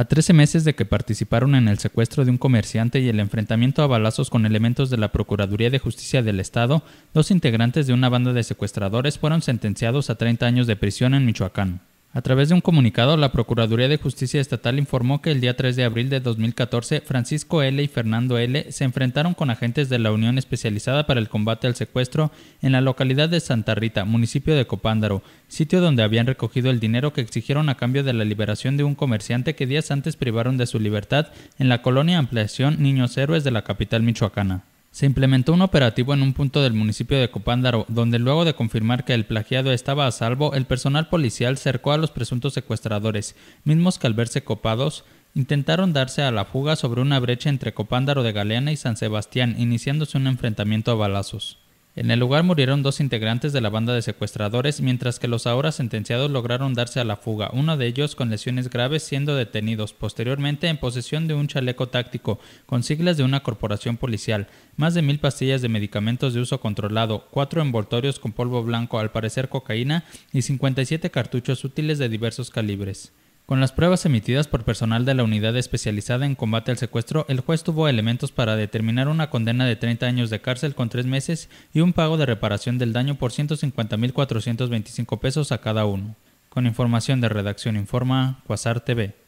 A 13 meses de que participaron en el secuestro de un comerciante y el enfrentamiento a balazos con elementos de la Procuraduría de Justicia del Estado, dos integrantes de una banda de secuestradores fueron sentenciados a 30 años de prisión en Michoacán. A través de un comunicado, la Procuraduría de Justicia Estatal informó que el día 3 de abril de 2014, Francisco L. y Fernando L. se enfrentaron con agentes de la Unión Especializada para el Combate al Secuestro en la localidad de Santa Rita, municipio de Copándaro, sitio donde habían recogido el dinero que exigieron a cambio de la liberación de un comerciante que días antes privaron de su libertad en la colonia Ampliación Niños Héroes de la capital michoacana. Se implementó un operativo en un punto del municipio de Copándaro, donde luego de confirmar que el plagiado estaba a salvo, el personal policial cercó a los presuntos secuestradores, mismos que al verse copados, intentaron darse a la fuga sobre una brecha entre Copándaro de Galeana y San Sebastián, iniciándose un enfrentamiento a balazos. En el lugar murieron dos integrantes de la banda de secuestradores, mientras que los ahora sentenciados lograron darse a la fuga, uno de ellos con lesiones graves siendo detenidos posteriormente en posesión de un chaleco táctico con siglas de una corporación policial, más de mil pastillas de medicamentos de uso controlado, cuatro envoltorios con polvo blanco, al parecer cocaína, y 57 cartuchos útiles de diversos calibres. Con las pruebas emitidas por personal de la unidad especializada en combate al secuestro, el juez tuvo elementos para determinar una condena de 30 años de cárcel con tres meses y un pago de reparación del daño por 150.425 pesos a cada uno. Con información de redacción informa Quasar TV.